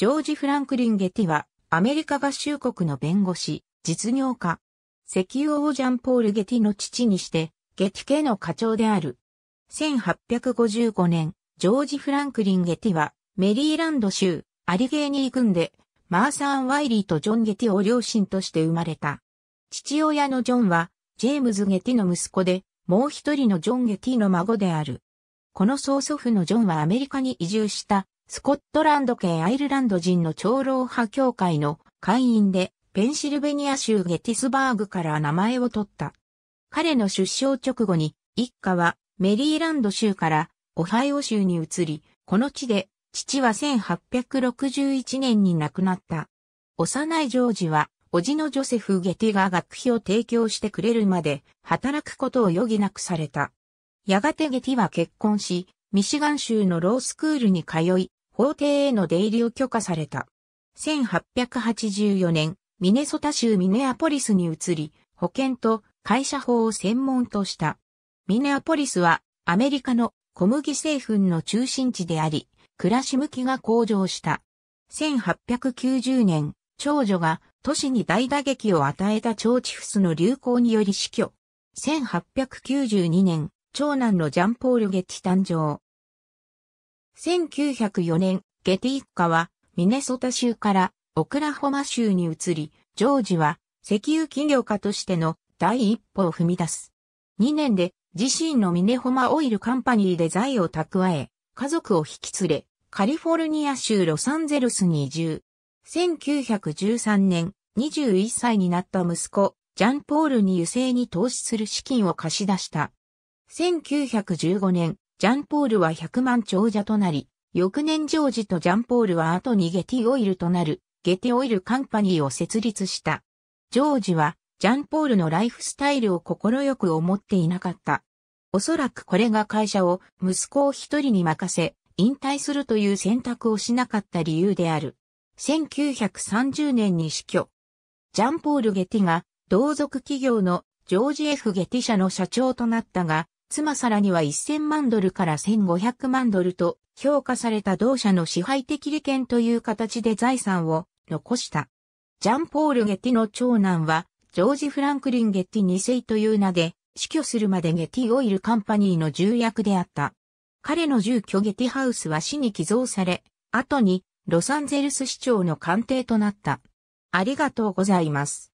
ジョージ・フランクリン・ゲティは、アメリカ合衆国の弁護士、実業家。石油王ジャンポール・ゲティの父にして、ゲティ家の課長である。1855年、ジョージ・フランクリン・ゲティは、メリーランド州、アリゲーニー郡で、マーサーン・ワイリーとジョン・ゲティを両親として生まれた。父親のジョンは、ジェームズ・ゲティの息子で、もう一人のジョン・ゲティの孫である。この曽祖父のジョンはアメリカに移住したスコットランド系アイルランド人の長老派協会の会員で、ペンシルベニア州ゲティスバーグから名前を取った。彼の出生直後に、一家はメリーランド州からオハイオ州に移り、この地で父は1861年に亡くなった。幼いジョージは、おじのジョセフ・ゲティが学費を提供してくれるまで働くことを余儀なくされた。やがてゲティは結婚し、ミシガン州のロースクールに通い、法廷への出入りを許可された。1884年、ミネソタ州ミネアポリスに移り、保険と会社法を専門とした。ミネアポリスはアメリカの小麦製粉の中心地であり、暮らし向きが向上した。1890年、長女が都市に大打撃を与えた腸チフスの流行により死去。1892年、長男のジャンポール・ゲッ誕生。1904年、ゲティ一家はミネソタ州からオクラホマ州に移り、ジョージは石油企業家としての第一歩を踏み出す。2年で自身のミネホマオイルカンパニーで財を蓄え、家族を引き連れ、カリフォルニア州ロサンゼルスに移住。1913年、21歳になった息子、ジャンポールに油性に投資する資金を貸し出した。1915年、ジャンポールは100万長者となり、翌年ジョージとジャンポールは後にゲティオイルとなる、ゲティオイルカンパニーを設立した。ジョージは、ジャンポールのライフスタイルを快く思っていなかった。おそらくこれが会社を息子を一人に任せ、引退するという選択をしなかった理由である。1930年に死去。ジャンポール・ゲティが同族企業のジョージ・ F・ ゲティ社の社長となったが、妻さらには1000万ドルから1500万ドルと評価された同社の支配的利権という形で財産を残した。ジャンポール・ゲティの長男は、ジョージ・フランクリン・ゲティ2世という名で、死去するまでゲティオイルカンパニーの重役であった。彼の住居ゲティハウスは死に寄贈され、後にロサンゼルス市長の官邸となった。ありがとうございます。